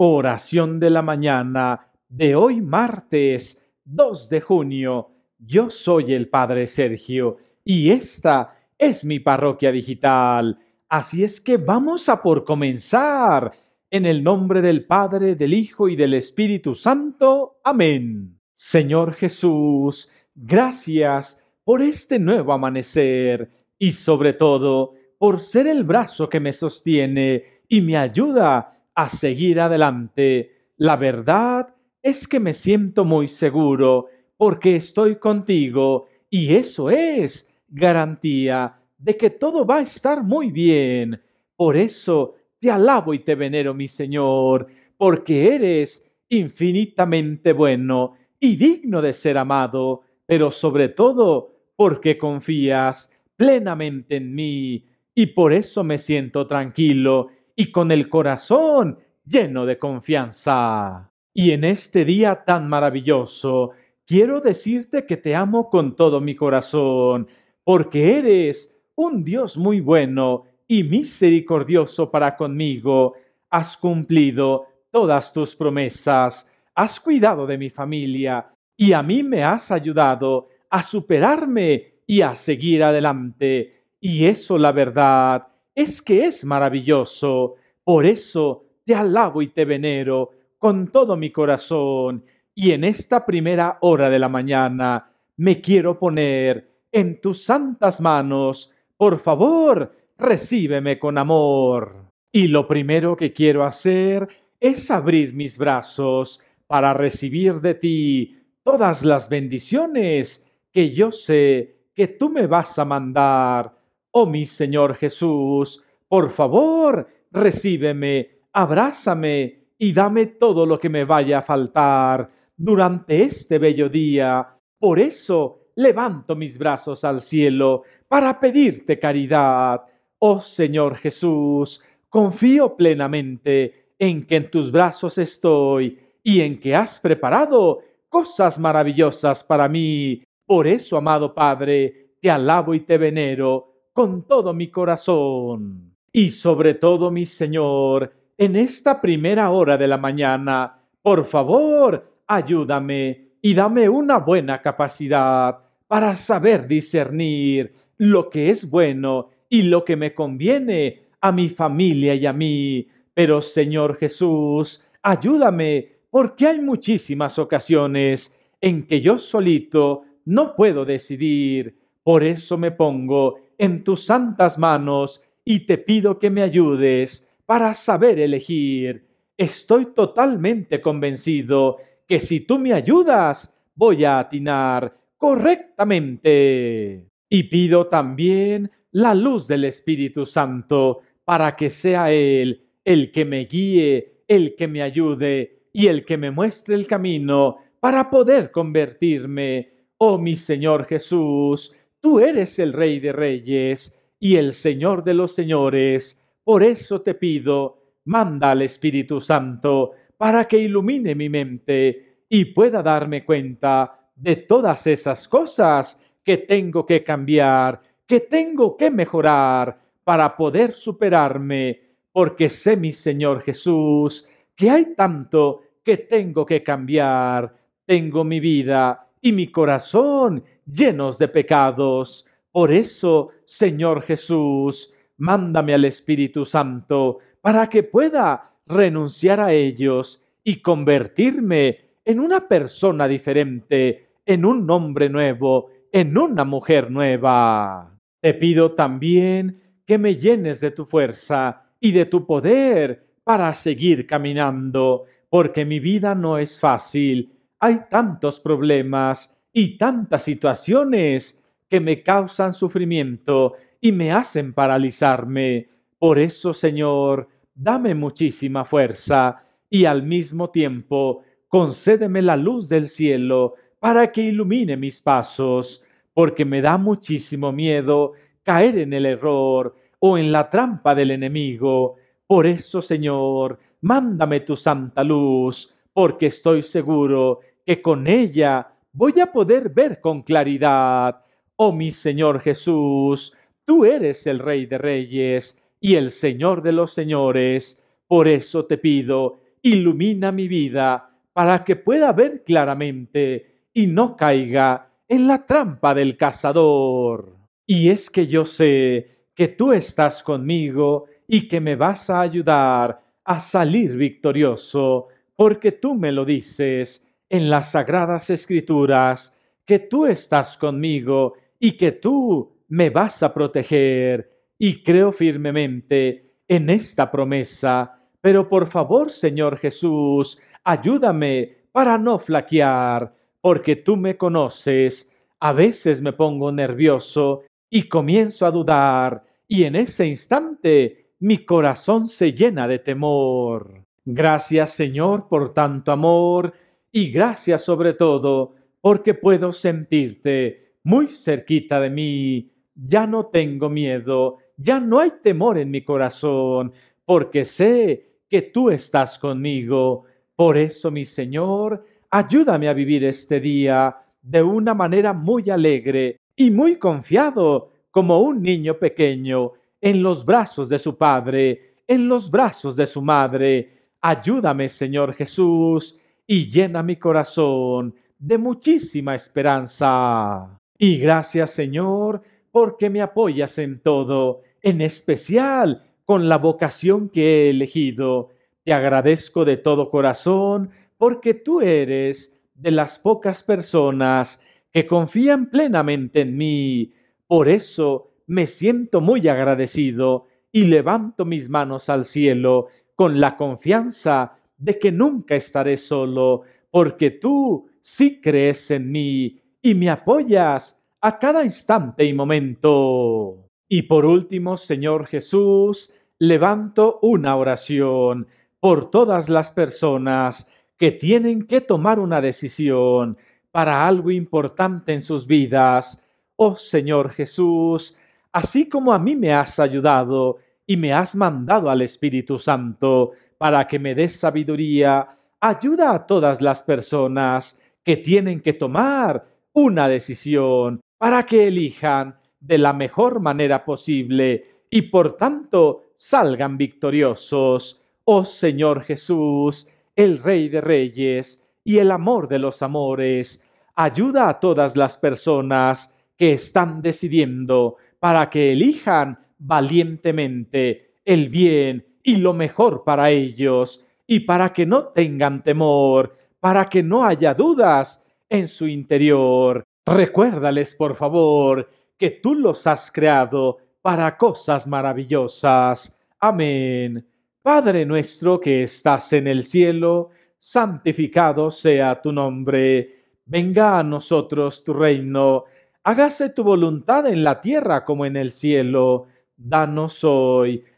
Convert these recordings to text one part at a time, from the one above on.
Oración de la mañana de hoy martes 2 de junio. Yo soy el Padre Sergio y esta es mi parroquia digital. Así es que vamos a por comenzar. En el nombre del Padre, del Hijo y del Espíritu Santo. Amén. Señor Jesús, gracias por este nuevo amanecer y sobre todo por ser el brazo que me sostiene y me ayuda a seguir adelante. La verdad es que me siento muy seguro porque estoy contigo y eso es garantía de que todo va a estar muy bien. Por eso te alabo y te venero, mi Señor, porque eres infinitamente bueno y digno de ser amado, pero sobre todo porque confías plenamente en mí y por eso me siento tranquilo y con el corazón lleno de confianza. Y en este día tan maravilloso, quiero decirte que te amo con todo mi corazón, porque eres un Dios muy bueno y misericordioso para conmigo. Has cumplido todas tus promesas, has cuidado de mi familia y a mí me has ayudado a superarme y a seguir adelante. Y eso, la verdad, es que es maravilloso. Por eso te alabo y te venero con todo mi corazón. Y en esta primera hora de la mañana me quiero poner en tus santas manos. Por favor, recíbeme con amor. Y lo primero que quiero hacer es abrir mis brazos para recibir de ti todas las bendiciones que yo sé que tú me vas a mandar Oh mi Señor Jesús, por favor, recíbeme, abrázame y dame todo lo que me vaya a faltar durante este bello día. Por eso levanto mis brazos al cielo para pedirte caridad. Oh Señor Jesús, confío plenamente en que en tus brazos estoy y en que has preparado cosas maravillosas para mí. Por eso, amado Padre, te alabo y te venero con todo mi corazón. Y sobre todo, mi Señor, en esta primera hora de la mañana, por favor, ayúdame y dame una buena capacidad para saber discernir lo que es bueno y lo que me conviene a mi familia y a mí. Pero Señor Jesús, ayúdame, porque hay muchísimas ocasiones en que yo solito no puedo decidir. Por eso me pongo en tus santas manos y te pido que me ayudes para saber elegir. Estoy totalmente convencido que si tú me ayudas, voy a atinar correctamente. Y pido también la luz del Espíritu Santo para que sea Él el que me guíe, el que me ayude y el que me muestre el camino para poder convertirme, oh mi Señor Jesús, Tú eres el Rey de Reyes y el Señor de los Señores. Por eso te pido, manda al Espíritu Santo para que ilumine mi mente y pueda darme cuenta de todas esas cosas que tengo que cambiar, que tengo que mejorar para poder superarme, porque sé, mi Señor Jesús, que hay tanto que tengo que cambiar. Tengo mi vida y mi corazón llenos de pecados. Por eso, Señor Jesús, mándame al Espíritu Santo para que pueda renunciar a ellos y convertirme en una persona diferente, en un hombre nuevo, en una mujer nueva. Te pido también que me llenes de tu fuerza y de tu poder para seguir caminando, porque mi vida no es fácil, hay tantos problemas, y tantas situaciones que me causan sufrimiento y me hacen paralizarme. Por eso, Señor, dame muchísima fuerza y al mismo tiempo concédeme la luz del cielo para que ilumine mis pasos, porque me da muchísimo miedo caer en el error o en la trampa del enemigo. Por eso, Señor, mándame tu santa luz, porque estoy seguro que con ella voy a poder ver con claridad. Oh mi Señor Jesús, tú eres el Rey de Reyes y el Señor de los Señores. Por eso te pido, ilumina mi vida para que pueda ver claramente y no caiga en la trampa del cazador. Y es que yo sé que tú estás conmigo y que me vas a ayudar a salir victorioso, porque tú me lo dices en las sagradas escrituras que tú estás conmigo y que tú me vas a proteger y creo firmemente en esta promesa. Pero por favor, Señor Jesús, ayúdame para no flaquear, porque tú me conoces. A veces me pongo nervioso y comienzo a dudar, y en ese instante mi corazón se llena de temor. Gracias, Señor, por tanto amor y gracias sobre todo porque puedo sentirte muy cerquita de mí. Ya no tengo miedo, ya no hay temor en mi corazón, porque sé que tú estás conmigo. Por eso, mi Señor, ayúdame a vivir este día de una manera muy alegre y muy confiado, como un niño pequeño, en los brazos de su Padre, en los brazos de su Madre. Ayúdame, Señor Jesús, y llena mi corazón de muchísima esperanza. Y gracias Señor, porque me apoyas en todo, en especial con la vocación que he elegido. Te agradezco de todo corazón, porque tú eres de las pocas personas que confían plenamente en mí. Por eso me siento muy agradecido y levanto mis manos al cielo con la confianza de que nunca estaré solo, porque tú sí crees en mí y me apoyas a cada instante y momento. Y por último, Señor Jesús, levanto una oración por todas las personas que tienen que tomar una decisión para algo importante en sus vidas. Oh Señor Jesús, así como a mí me has ayudado y me has mandado al Espíritu Santo para que me des sabiduría. Ayuda a todas las personas que tienen que tomar una decisión para que elijan de la mejor manera posible y por tanto salgan victoriosos. Oh Señor Jesús, el Rey de Reyes y el amor de los amores, ayuda a todas las personas que están decidiendo para que elijan valientemente el bien y lo mejor para ellos, y para que no tengan temor, para que no haya dudas en su interior. Recuérdales, por favor, que tú los has creado para cosas maravillosas. Amén. Padre nuestro que estás en el cielo, santificado sea tu nombre. Venga a nosotros tu reino. Hágase tu voluntad en la tierra como en el cielo. Danos hoy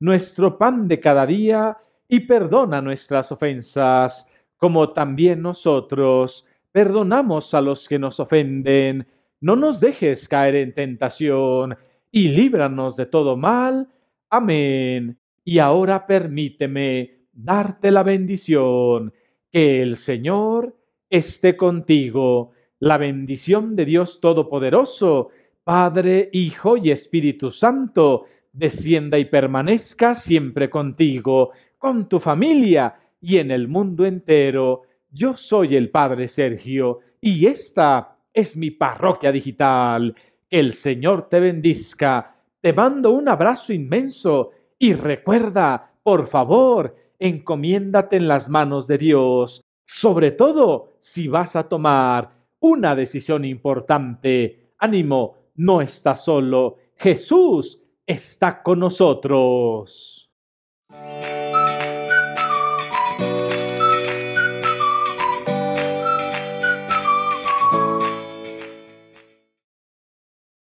nuestro pan de cada día y perdona nuestras ofensas, como también nosotros perdonamos a los que nos ofenden. No nos dejes caer en tentación y líbranos de todo mal. Amén. Y ahora permíteme darte la bendición. Que el Señor esté contigo. La bendición de Dios Todopoderoso, Padre, Hijo y Espíritu Santo, descienda y permanezca siempre contigo, con tu familia y en el mundo entero. Yo soy el Padre Sergio y esta es mi parroquia digital. Que el Señor te bendizca. Te mando un abrazo inmenso y recuerda, por favor, encomiéndate en las manos de Dios, sobre todo si vas a tomar una decisión importante. Ánimo, no estás solo. Jesús está con nosotros.